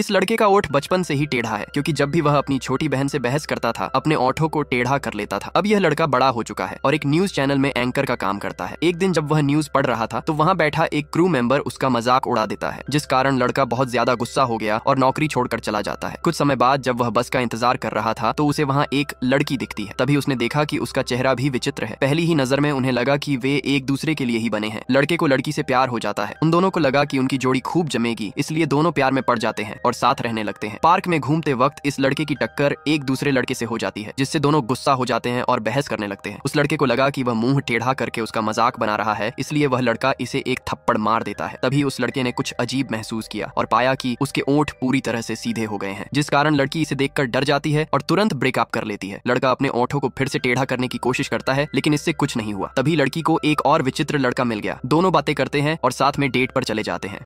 इस लड़के का ओठ बचपन से ही टेढ़ा है क्योंकि जब भी वह अपनी छोटी बहन से बहस करता था अपने ओठों को टेढ़ा कर लेता था अब यह लड़का बड़ा हो चुका है और एक न्यूज चैनल में एंकर का काम करता है एक दिन जब वह न्यूज पढ़ रहा था तो वहाँ बैठा एक क्रू मेंबर उसका मजाक उड़ा देता है जिस कारण लड़का बहुत ज्यादा गुस्सा हो गया और नौकरी छोड़कर चला जाता है कुछ समय बाद जब वह बस का इंतजार कर रहा था तो उसे वहाँ एक लड़की दिखती है तभी उसने देखा की उसका चेहरा भी विचित्र है पहली ही नजर में उन्हें लगा की वे एक दूसरे के लिए ही बने हैं लड़के को लड़की से प्यार हो जाता है उन दोनों को लगा की उनकी जोड़ी खूब जमेगी इसलिए दोनों प्यार में पड़ जाते हैं और साथ रहने लगते हैं पार्क में घूमते वक्त इस लड़के की टक्कर एक दूसरे लड़के से हो जाती है जिससे दोनों गुस्सा हो जाते हैं और बहस करने लगते हैं उस लड़के को लगा कि वह मुंह टेढ़ा करके उसका मजाक बना रहा है इसलिए वह लड़का इसे एक थप्पड़ मार देता है तभी उस लड़के ने कुछ अजीब महसूस किया और पाया कि उसके ओंठ पूरी तरह से सीधे हो गए हैं जिस कारण लड़की इसे देखकर डर जाती है और तुरंत ब्रेकअप कर लेती है लड़का अपने ओंठों को फिर से टेढ़ा करने की कोशिश करता है लेकिन इससे कुछ नहीं हुआ तभी लड़की को एक और विचित्र लड़का मिल गया दोनों बातें करते हैं और साथ में डेट पर चले जाते हैं